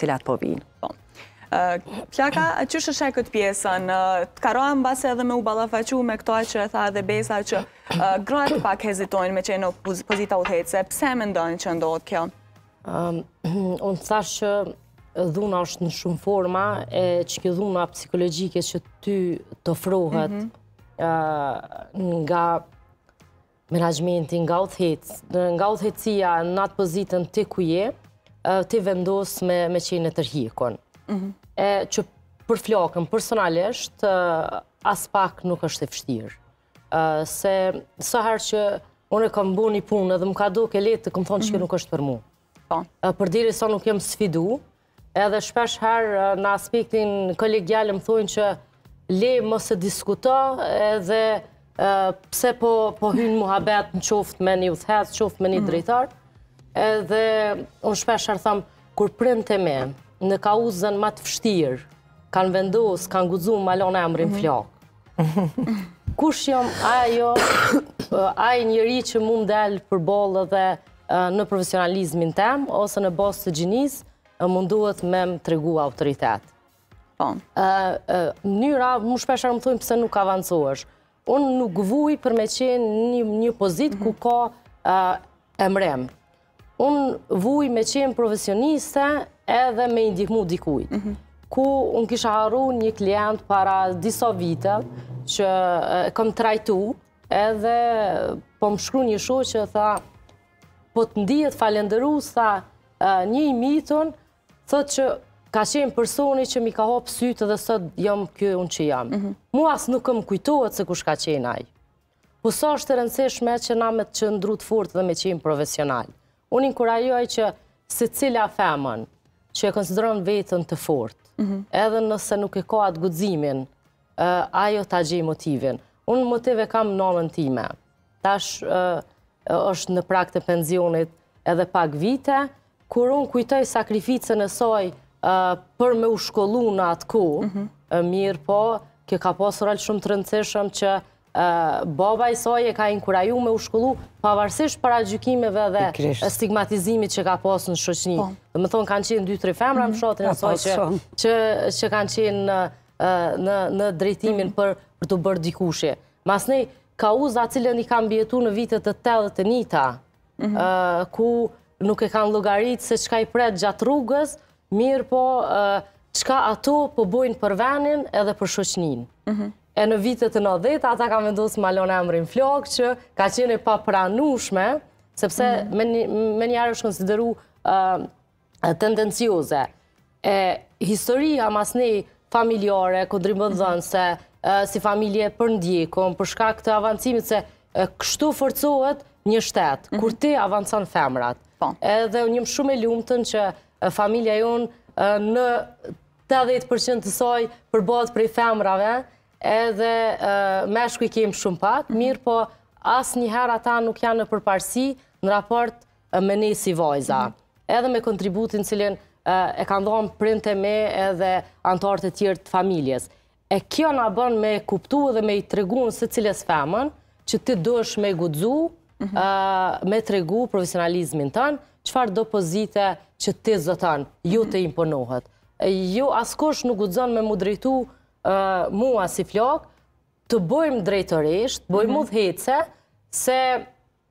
të latë po vinë. Po. Plaka, që shëshe këtë pjesën? Të karohem base edhe me u balafaqu me këto që e tha dhe besa që gratë pak hezitojnë me që e në pozita u thejtë, se pëse me ndonë që ndohet kjo? Unë të thashë që dhuna është në shumë forma e që kjo dhuna psikologjike që ty të frohet mhm. nga menajmentin, nga u nga u thejtësia në atë pozitën të kuje, ti vendos me qenë e tërhikon. Mhm. E që për flakën, personalisht, as pak nuk është e fështirë. Se sa herë që unë e kam bu një punë edhe më ka do ke letë të këmë thonë që mhm. nuk është për mu. Po. Për diri sa nuk jem sfidu, edhe shpesh herë në aspektin kolegjale më thonë që le më se diskuto edhe pse po, po hynë muhabet në qoftë me një uthetë, qoftë me një mhm. drejtarë, edhe unë shpesh arë thamë, kur prënë të me, në kauzën ma të fështirë, kanë vendosë, kanë guzu, malon e amërin mhm. flokë. Kush jam ajo, ajo njëri që mund delë për bolë dhe në profesionalizmin tem, ose në bosë të gjinisë, munduhet me po. më tregu autoritetë. Njëra, më shpesha më thujmë pëse nuk avancuash. Unë nuk vuj për me qenë një pozit ku mhm. ka emrem, unë vuj me qenë profesioniste edhe me indihmu dikujt. Mhm. Ku unë kisha arru një klient para diso vite që kom trajtu edhe po më shkru një shoqë që tha po të ndihet, falenderu, sa një i mitën, që ka qenë personi që mi ka hopë sytë dhe sot jam kjo unë që jam. Mhm. Mu asë nuk këmë kujtohet se kush ka qenë ajë. Pusë po është të rëndësishme që na me të qëndru të fortë dhe me qenë profesionalë. Unë inkurajoj që se cila femën që e konsideron vetën të fort, mhm. edhe nëse nuk e ka atë gudzimin, ajo të gjej motivin. Unë motive kam nomen time. Tash është në prak të penzionit edhe pak vite, kur unë kujtoj sakrificën e soj për me u shkollu në atë ku, mhm. mirë po, kjo ka posë rralë shumë të rëndësishëm që baba i soje e ka inkuraju me u shkullu pavarësish para gjykimeve dhe stigmatizimit që ka posë në shëqni. Po. Dhe më thonë kanë qenë 2-3 femra më mhm. shotin e po, soj që kanë qenë në drejtimin për të bërë dikushje. Masnej, ka uza cilën i kam bjetu në vitet të tel dhe të nita, mhm. ku nuk e kanë logaritë se qka i pret gjatë rrugës, mirë po qka ato po bojnë për venin edhe për shëqnin. Mhm e në vitet të nëdheta, ata ka vendosë Malone Emrin Flok, që ka qenë pa papranushme, sepse mhm. me njarë është konsideru tendencioze. Historia masnej familjare, këndrimë dhënë se si familje për ndjekon, përshka këtë avancimit se kështu forcohet një shtetë, mhm. kur ti avancan femrat. Po. Edhe një më shumë e lumëtën që familja jonë në 80% të soj përbohet prej përbohet prej femrave, edhe me shkuj kemë shumë pak, mhm. mirë po asë njëherë ata nuk janë në përparsi në raport me ne si mhm. Edhe me kontributin cilin e kanë dhonë printe me edhe antarët e tjërë të familjes. E kjo nga bën me kuptu dhe me i tregunë se cilës femën, që ti dësh me gudzu, mhm. me tregu profesionalizmin tënë, qëfar do pozite që ti zëtanë, ju të imponohet. Ju askosh nuk gudzon me mu drejtu mua si flok, të bëjmë drejtërisht, bëjmë mund mhm. hece, se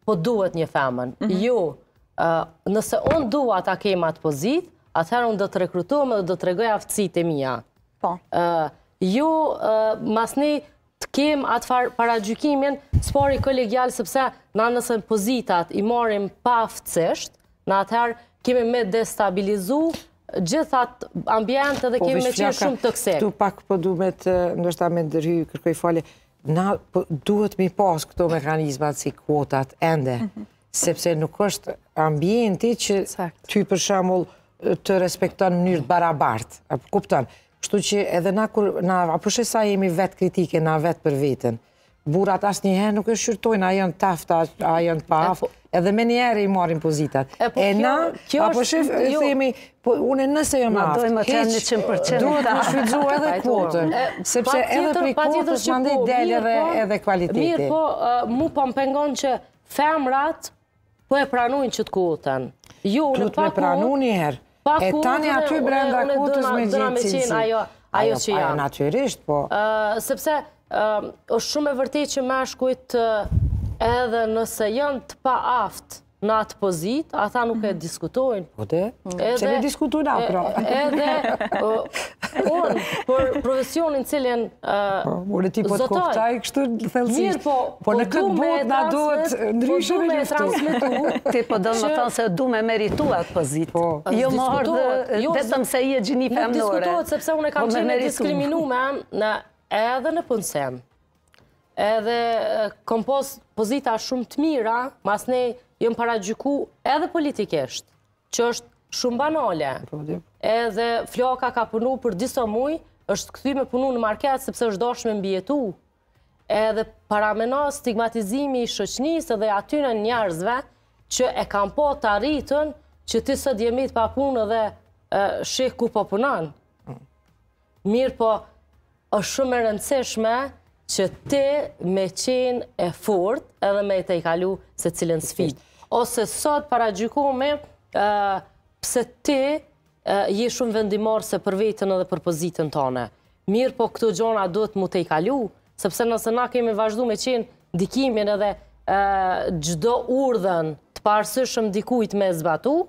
po duhet një femën. Mhm. Ju, jo, nëse unë duha ta kema atë pozit, atëherë unë dhe të rekrutuam dhe dhe të regoj aftësit e mija. Po. Ju, jo, masni të kem atë para gjykimin, spori kolegjal, sëpse na nëse pozitat i marim pa aftësisht, na atëherë kemi me destabilizu gjithat ambjent edhe po, kemi me qenë shumë të kësirë. Tu pak po du me të nështëta me ndërhyjë, kërkoj fali, na po, duhet mi pas këto mekanizmat si kuotat ende, mhm. sepse nuk është ambjenti që ty për shamull të respekton në njërë barabart. Kuptan, kështu që edhe na kur, na apëshe jemi vetë kritike, na vetë për vetën, burat asë njëherë nuk e shqyrtojnë, a janë tafta, a janë pa edhe me njerë i marrin pozitat. E po na, apo shif, jo. themi, po une nëse jo naftë, heq, duhet të shvizu edhe kvotën, sepse edhe pri i kvotës më ndaj po, delje edhe po, kvalitetit. Mirë po, mu po më pengon që femrat po e pranujnë që të kvotën. Jo, në pakur... Tu të me pranu njëherë. E tani aty brenda kvotës me gjithë cilësi. Ajo që janë. Ajo naturisht, po. Sepse, është shumë e vërtit që me shkujtë edhe nëse janë të pa aftë në atë pozit, ata nuk e mhm. diskutojnë. Po dhe, që ne diskutojnë apra. Edhe, unë, për profesionin cilin zotoj. Po, unë ti po të koftaj, kështu thelsisht. Po, po në po këtë bot nga duhet ndryshën e njëftu. Ti po dhe më tanë se du me meritu atë pozit. Jo më hardë, jo, vetëm se i e gjinife amnore. Nuk diskutojnë, sepse unë e kam qenë diskriminume edhe në punësem edhe kompoz pozita shumë të mira, mas ne jëmë para gjyku edhe politikisht, që është shumë banale. Po, edhe Floka ka punu për disa muj, është këthy me punu në market, sepse është doshme në bjetu. Edhe mena stigmatizimi i shëqnisë dhe aty në njerëzve, që e kam po të arritën, që ti së djemit pa punë dhe shikë ku po punan. Mm. Mirë po, është shumë e rëndësishme që ti me qenë e fort edhe me të i kalu se cilën sfit. Ose sot para gjykome, pse ti je shumë vendimarë se për vetën edhe për pozitën tone. Mirë po këto gjona duhet mu të i kalu, sepse nëse na kemi vazhdu me qenë dikimin edhe gjdo urdhen të parësëshëm dikujt me zbatu,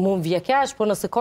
mund vjekesh, po nëse ka...